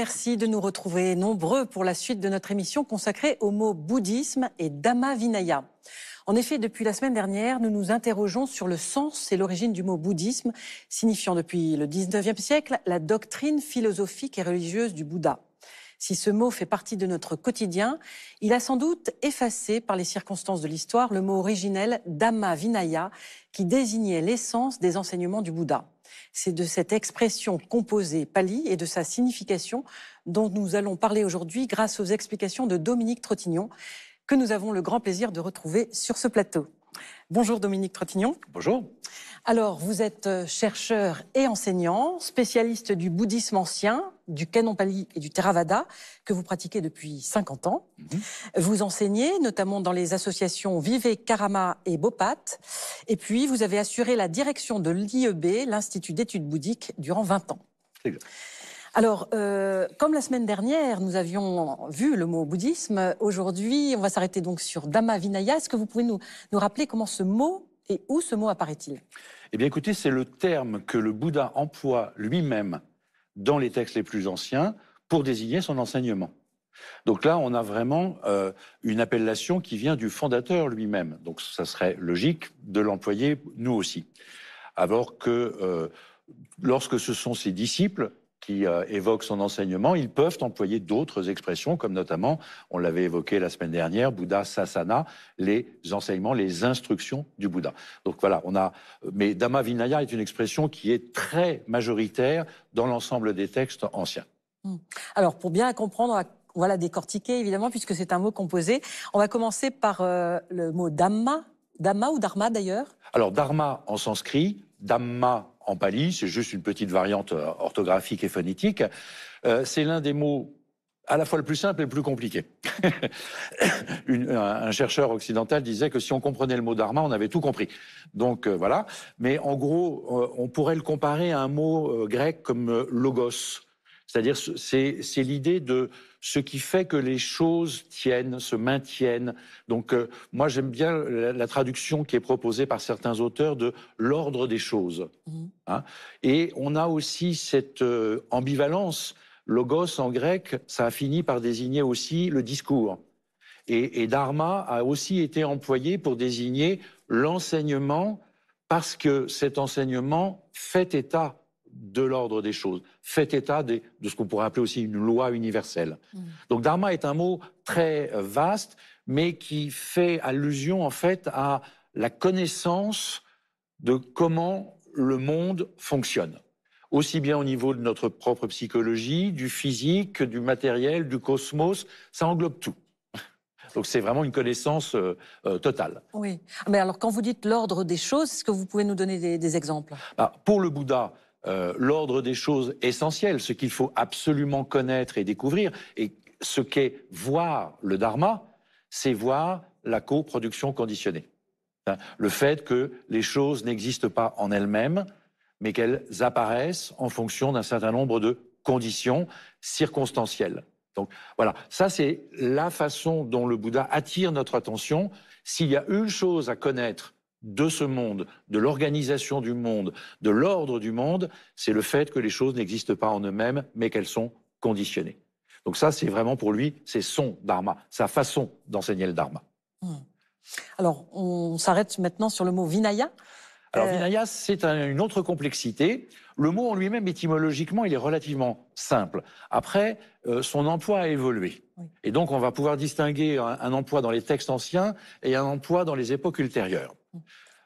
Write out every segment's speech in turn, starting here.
merci de nous retrouver nombreux pour la suite de notre émission consacrée aux mots bouddhisme et Dhamma Vinaya. En effet, depuis la semaine dernière, nous nous interrogeons sur le sens et l'origine du mot bouddhisme, signifiant depuis le 19e siècle la doctrine philosophique et religieuse du Bouddha. Si ce mot fait partie de notre quotidien, il a sans doute effacé par les circonstances de l'histoire le mot originel Dhamma Vinaya qui désignait l'essence des enseignements du Bouddha. C'est de cette expression composée Pali et de sa signification dont nous allons parler aujourd'hui grâce aux explications de Dominique Trottignon, que nous avons le grand plaisir de retrouver sur ce plateau. Bonjour Dominique Trottignon. Bonjour. Alors, vous êtes chercheur et enseignant, spécialiste du bouddhisme ancien, du canon pali et du Theravada que vous pratiquez depuis 50 ans. Mhm. Vous enseignez notamment dans les associations Vive, Karama et Bopat. Et puis, vous avez assuré la direction de l'IEB, l'Institut d'études bouddhiques, durant 20 ans. Alors, euh, comme la semaine dernière, nous avions vu le mot bouddhisme, aujourd'hui, on va s'arrêter donc sur Dhamma Vinaya. Est-ce que vous pouvez nous, nous rappeler comment ce mot et où ce mot apparaît-il Eh bien, écoutez, c'est le terme que le Bouddha emploie lui-même dans les textes les plus anciens pour désigner son enseignement. Donc là, on a vraiment euh, une appellation qui vient du fondateur lui-même. Donc ça serait logique de l'employer nous aussi. Alors que euh, lorsque ce sont ses disciples, qui euh, évoquent son enseignement, ils peuvent employer d'autres expressions, comme notamment, on l'avait évoqué la semaine dernière, Bouddha Sasana, les enseignements, les instructions du Bouddha. Donc voilà, on a. Mais Dhamma Vinaya est une expression qui est très majoritaire dans l'ensemble des textes anciens. Hmm. Alors, pour bien comprendre voilà, décortiquer évidemment puisque c'est un mot composé. On va commencer par euh, le mot dhamma, dhamma ou dharma d'ailleurs. Alors dharma en sanskrit, dhamma en pali, c'est juste une petite variante euh, orthographique et phonétique. Euh, c'est l'un des mots à la fois le plus simple et le plus compliqué. un, chercheur occidental disait que si on comprenait le mot dharma, on avait tout compris. Donc euh, voilà. Mais en gros, on pourrait le comparer à un mot grec comme logos c'est-à-dire, c'est l'idée de ce qui fait que les choses tiennent, se maintiennent. Donc, euh, moi, j'aime bien la, traduction qui est proposée par certains auteurs de l'ordre des choses. Mm-hmm. Hein. Et on a aussi cette euh, ambivalence. Logos en grec, ça a fini par désigner aussi le discours. et dharma a aussi été employé pour désigner l'enseignement parce que cet enseignement fait état de l'ordre des choses, fait état de, ce qu'on pourrait appeler aussi une loi universelle. Mm. Donc dharma est un mot très euh, vaste, mais qui fait allusion en fait à la connaissance de comment le monde fonctionne, aussi bien au niveau de notre propre psychologie, du physique, du matériel, du cosmos, ça englobe tout. Donc c'est vraiment une connaissance euh, euh, totale. Oui, ah, mais alors quand vous dites l'ordre des choses, est-ce que vous pouvez nous donner des, exemples ah, Pour le Bouddha, euh, l'ordre des choses essentielles, ce qu'il faut absolument connaître et découvrir. Et ce qu'est voir le dharma, c'est voir la coproduction conditionnée. Hein, le fait que les choses n'existent pas en elles-mêmes, mais qu'elles apparaissent en fonction d'un certain nombre de conditions circonstancielles. Donc voilà, ça c'est la façon dont le Bouddha attire notre attention. S'il y a une chose à connaître de ce monde, de l'organisation du monde, de l'ordre du monde, c'est le fait que les choses n'existent pas en eux-mêmes, mais qu'elles sont conditionnées. Donc ça, c'est vraiment pour lui, c'est son dharma, sa façon d'enseigner le dharma. Hmm. Alors, on s'arrête maintenant sur le mot vinaya. Alors, euh, vinaya, c'est une autre complexité. Le mot en lui-même, étymologiquement, il est relativement simple. Après, euh, son emploi a évolué. Et donc, on va pouvoir distinguer un emploi dans les textes anciens et un emploi dans les époques ultérieures.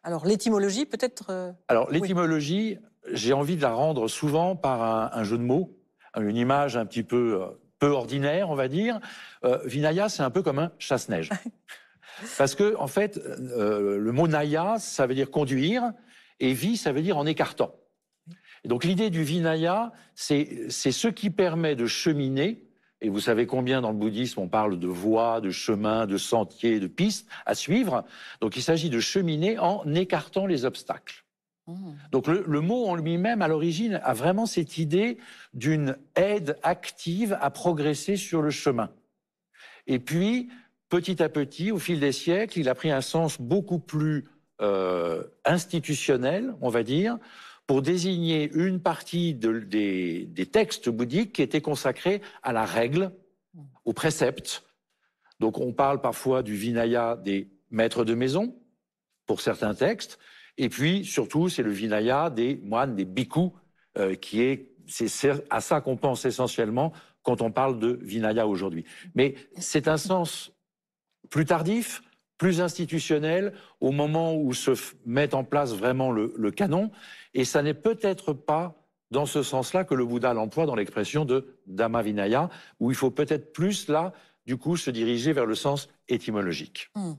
Alors l'étymologie, peut-être. Euh, Alors l'étymologie, j'ai envie de la rendre souvent par un, jeu de mots, une image un petit peu euh, peu ordinaire, on va dire. Euh, vinaya, c'est un peu comme un chasse-neige. Parce que, en fait, le mot naya, ça veut dire conduire, et vie, ça veut dire en écartant. donc l'idée du vinaya, c'est ce qui permet de cheminer et vous savez combien dans le bouddhisme on parle de voies, de chemins, de sentiers, de pistes à suivre. Donc il s'agit de cheminer en écartant les obstacles. Hmm. Donc le, mot en lui-même, à l'origine, a vraiment cette idée d'une aide active à progresser sur le chemin. Et puis, petit à petit, au fil des siècles, il a pris un sens beaucoup plus euh, institutionnel, on va dire, pour désigner une partie des, textes bouddhiques qui étaient consacrés à la règle, aux préceptes. Donc on parle parfois du Vinaya des maîtres de maison, pour certains textes, et puis surtout c'est le Vinaya des moines, des bhikkhus, euh, qui est, c'est à ça qu'on pense essentiellement quand on parle de Vinaya aujourd'hui. Mais c'est un sens plus tardif, plus institutionnel au moment où se met en place vraiment le, canon. Et ça n'est peut-être pas dans ce sens-là que le Bouddha l'emploie dans l'expression de Dhamma Vinaya, où il faut peut-être plus là du coup se diriger vers le sens étymologique. Hmm.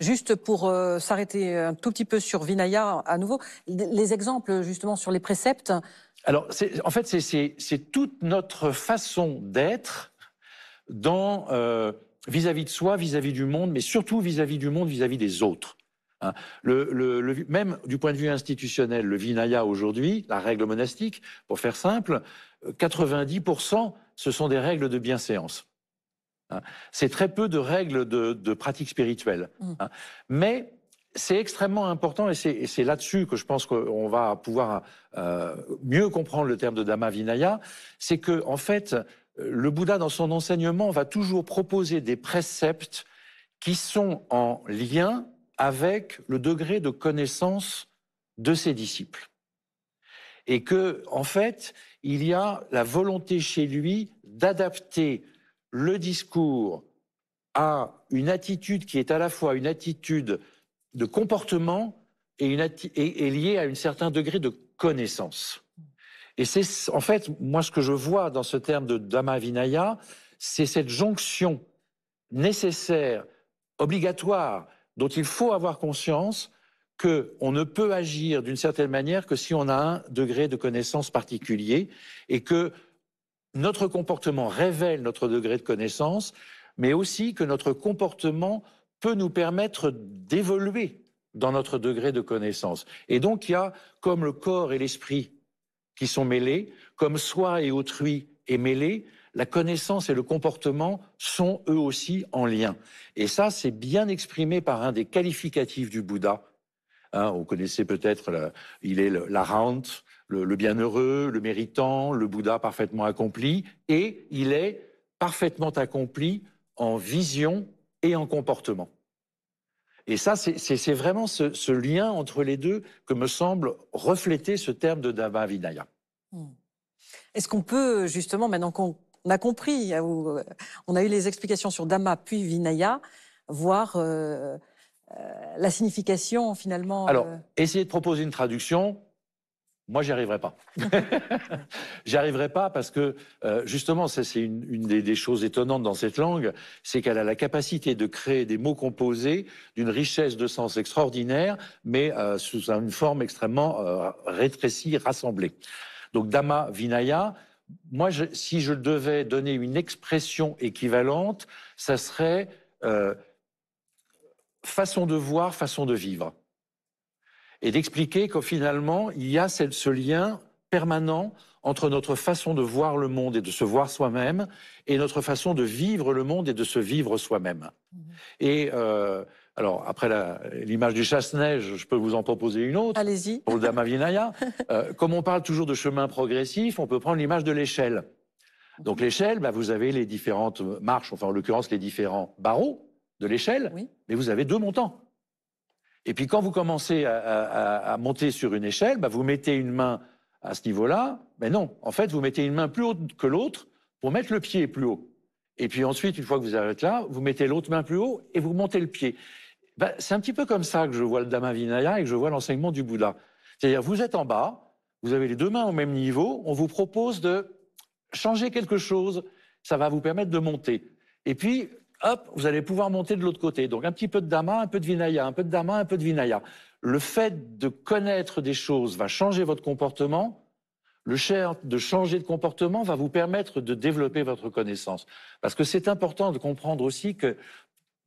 Juste pour euh, s'arrêter un tout petit peu sur Vinaya à nouveau, les exemples justement sur les préceptes. Alors c'est en fait c'est toute notre façon d'être dans euh, vis-à-vis de soi, vis-à-vis du monde, mais surtout vis-à-vis du monde, vis-à-vis des autres. Hein. Le, même du point de vue institutionnel, le Vinaya aujourd'hui, la règle monastique, pour faire simple, 90% ce sont des règles de bienséance. Hein. C'est très peu de règles de, de pratique spirituelle. Mmh. Hein. Mais c'est extrêmement important et c'est là-dessus que je pense qu'on va pouvoir euh, mieux comprendre le terme de Dhamma Vinaya, c'est que en fait le Bouddha, dans son enseignement, va toujours proposer des préceptes qui sont en lien avec le degré de connaissance de ses disciples. Et que, en fait, il y a la volonté chez lui d'adapter le discours à une attitude qui est à la fois une attitude de comportement et, et liée à un certain degré de connaissance. Et c'est en fait, moi, ce que je vois dans ce terme de Dhamma Vinaya, c'est cette jonction nécessaire, obligatoire, dont il faut avoir conscience que on ne peut agir d'une certaine manière que si on a un degré de connaissance particulier et que notre comportement révèle notre degré de connaissance, mais aussi que notre comportement peut nous permettre d'évoluer dans notre degré de connaissance. Et donc il y a, comme le corps et l'esprit qui sont mêlés, comme soi et autrui est mêlé, la connaissance et le comportement sont eux aussi en lien. Et ça, c'est bien exprimé par un des qualificatifs du Bouddha. Hein, vous connaissez peut-être, il est la le bienheureux, le méritant, le Bouddha parfaitement accompli, et il est parfaitement accompli en vision et en comportement. Et ça, c'est vraiment ce, lien entre les deux que me semble refléter ce terme de dhamma Vinaya. Hmm. Est-ce qu'on peut, justement, maintenant qu'on a compris, euh, on a eu les explications sur Dhamma puis Vinaya, voir euh, euh, la signification finalement Alors, essayez essayer de proposer une traduction, moi, j'y arriverai pas. j'y arriverai pas parce que, euh, justement, ça c'est une, des, choses étonnantes dans cette langue, c'est qu'elle a la capacité de créer des mots composés d'une richesse de sens extraordinaire, mais euh, sous une forme extrêmement euh, rétrécie, rassemblée. Donc, dama, Vinaya, moi, si je devais donner une expression équivalente, ça serait façon de voir, façon de vivre et d'expliquer que finalement, il y a ce lien permanent entre notre façon de voir le monde et de se voir soi-même et notre façon de vivre le monde et de se vivre soi-même. Mhm. Et euh, alors, après l'image du chasse-neige, je peux vous en proposer une autre. Allez-y. Pour le euh, comme on parle toujours de chemin progressif, on peut prendre l'image de l'échelle. Donc l'échelle, bah, vous avez les différentes marches, enfin en l'occurrence les différents barreaux de l'échelle, mais vous avez deux montants. Et puis quand vous commencez à, monter sur une échelle, bah, vous mettez une main à ce niveau-là, mais non, en fait, vous mettez une main plus haute que l'autre pour mettre le pied plus haut. Et puis ensuite, une fois que vous êtes là, vous mettez l'autre main plus haut et vous montez le pied. Bah, c'est un petit peu comme ça que je vois le Dhamma Vinaya et que je vois l'enseignement du Bouddha. C'est-à-dire, vous êtes en bas, vous avez les deux mains au même niveau, on vous propose de changer quelque chose, ça va vous permettre de monter. Et puis, hop, vous allez pouvoir monter de l'autre côté. Donc un petit peu de dama, un peu de vinaya, un peu de dama, un peu de vinaya. Le fait de connaître des choses va changer votre comportement. Le cher de changer de comportement va vous permettre de développer votre connaissance. Parce que c'est important de comprendre aussi que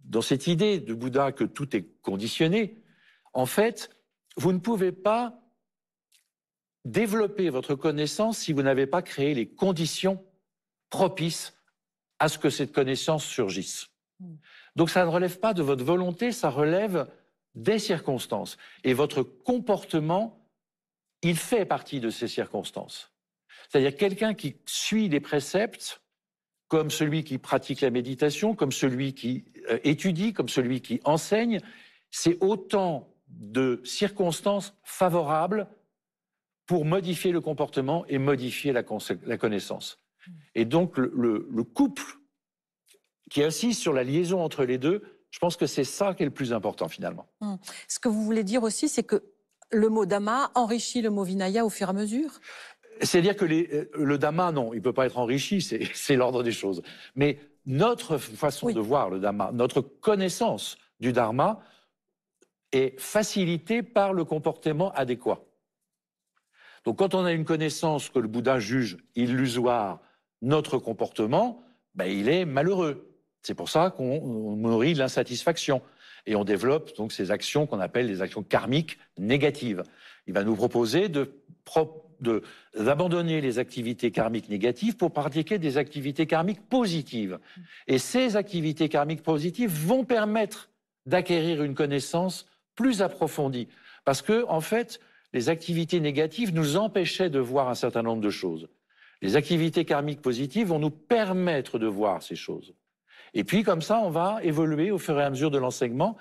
dans cette idée de Bouddha que tout est conditionné, en fait, vous ne pouvez pas développer votre connaissance si vous n'avez pas créé les conditions propices à ce que cette connaissance surgisse. Hmm. Donc ça ne relève pas de votre volonté, ça relève des circonstances. Et votre comportement, il fait partie de ces circonstances. C'est-à-dire quelqu'un qui suit des préceptes, comme celui qui pratique la méditation, comme celui qui euh, étudie, comme celui qui enseigne, c'est autant de circonstances favorables pour modifier le comportement et modifier la connaissance. Et donc, le, couple qui insiste sur la liaison entre les deux, je pense que c'est ça qui est le plus important finalement. Hum. Ce que vous voulez dire aussi, c'est que le mot dhamma enrichit le mot vinaya au fur et à mesure C'est-à-dire que euh, le dhamma, non, il ne peut pas être enrichi, c'est l'ordre des choses. Mais notre façon de voir le dhamma, notre connaissance du dharma est facilitée par le comportement adéquat. Donc quand on a une connaissance que le Bouddha juge illusoire, notre comportement, ben, il est malheureux. C'est pour ça qu'on nourrit de l'insatisfaction et on développe donc ces actions qu'on appelle des actions karmiques négatives. Il va nous proposer de d'abandonner les activités karmiques négatives pour pratiquer des activités karmiques positives. Et ces activités karmiques positives vont permettre d'acquérir une connaissance plus approfondie. Parce que, en fait, les activités négatives nous empêchaient de voir un certain nombre de choses. Les activités karmiques positives vont nous permettre de voir ces choses. Et puis, comme ça, on va évoluer au fur et à mesure de l'enseignement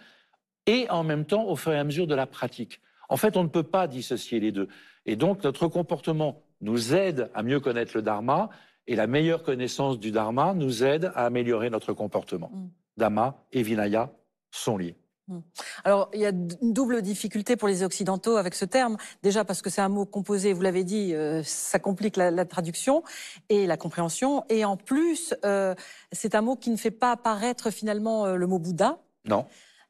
et en même temps au fur et à mesure de la pratique. En fait, on ne peut pas dissocier les deux. Et donc, notre comportement nous aide à mieux connaître le dharma et la meilleure connaissance du dharma nous aide à améliorer notre comportement. Mm. Dhamma et Vinaya sont liés. Mmh. Alors, il y a une double difficulté pour les Occidentaux avec ce terme. Déjà parce que c'est un mot composé, vous l'avez dit, euh, ça complique la, traduction et la compréhension. Et en plus, euh, c'est un mot qui ne fait pas apparaître finalement euh, le mot Bouddha. Non.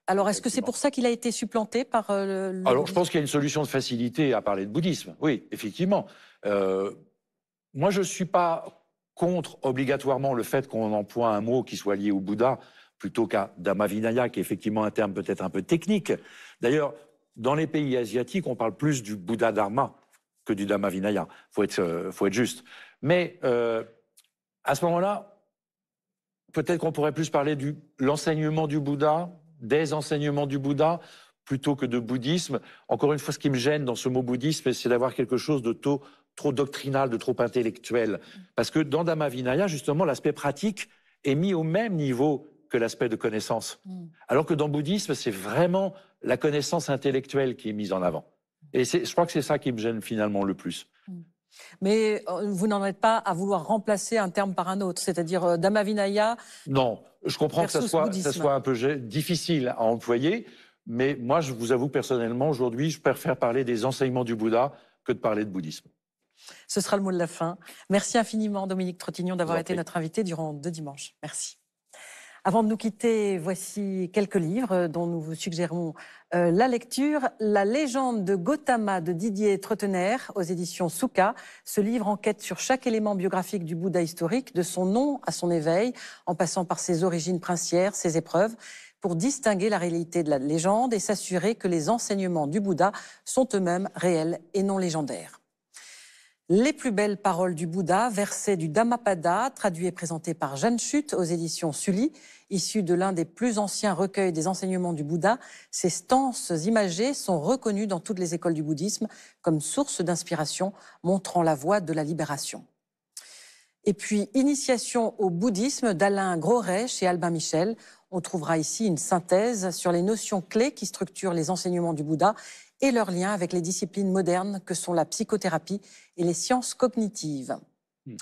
Alors, est-ce que c'est pour ça qu'il a été supplanté par le... Alors, je pense qu'il y a une solution de facilité à parler de bouddhisme. Oui, effectivement. moi, je ne suis pas contre obligatoirement le fait qu'on emploie un mot qui soit lié au Bouddha plutôt qu'à Dhammavinaya, qui est effectivement un terme peut-être un peu technique. D'ailleurs, dans les pays asiatiques, on parle plus du Bouddha Dharma que du Dhammavinaya. Faut être, euh, faut être juste. Mais euh, à ce moment-là, peut-être qu'on pourrait plus parler de l'enseignement du Bouddha, des enseignements du Bouddha, plutôt que de bouddhisme. Encore une fois, ce qui me gêne dans ce mot bouddhisme, c'est d'avoir quelque chose de trop doctrinal, de trop intellectuel. Parce que dans Dhammavinaya, justement, l'aspect pratique est mis au même niveau que l'aspect de connaissance. Hmm. Alors que dans le bouddhisme, c'est vraiment la connaissance intellectuelle qui est mise en avant. Et je crois que c'est ça qui me gêne finalement le plus. Hmm. Mais euh, vous n'en êtes pas à vouloir remplacer un terme par un autre, c'est-à-dire euh, d'Amavinaya... Non, je comprends que ça soit, ça soit, un peu difficile à employer, mais moi, je vous avoue personnellement, aujourd'hui, je préfère parler des enseignements du Bouddha que de parler de bouddhisme. Ce sera le mot de la fin. Merci infiniment, Dominique Trottignon, d'avoir été notre invité durant deux dimanches. Merci. Avant de nous quitter, voici quelques livres dont nous vous suggérons euh, la lecture. La légende de Gautama de Didier Trottener aux éditions Souka. Ce livre enquête sur chaque élément biographique du Bouddha historique, de son nom à son éveil, en passant par ses origines princières, ses épreuves pour distinguer la réalité de la légende et s'assurer que les enseignements du Bouddha sont eux-mêmes réels et non légendaires. Les plus belles paroles du Bouddha, verset du Dhammapada, traduit et présenté par Jeanne Chute aux éditions Sully, issu de l'un des plus anciens recueils des enseignements du Bouddha. Ces stances imagées sont reconnues dans toutes les écoles du bouddhisme comme source d'inspiration, montrant la voie de la libération. Et puis, Initiation au bouddhisme d'Alain Groret et Albin Michel. On trouvera ici une synthèse sur les notions clés qui structurent les enseignements du Bouddha et leur lien avec les disciplines modernes que sont la psychothérapie et les sciences cognitives. Hmm.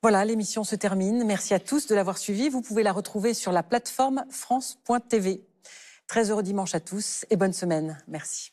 Voilà, l'émission se termine. Merci à tous de l'avoir suivie. Vous pouvez la retrouver sur la plateforme France.tv. Très heureux dimanche à tous et bonne semaine. Merci.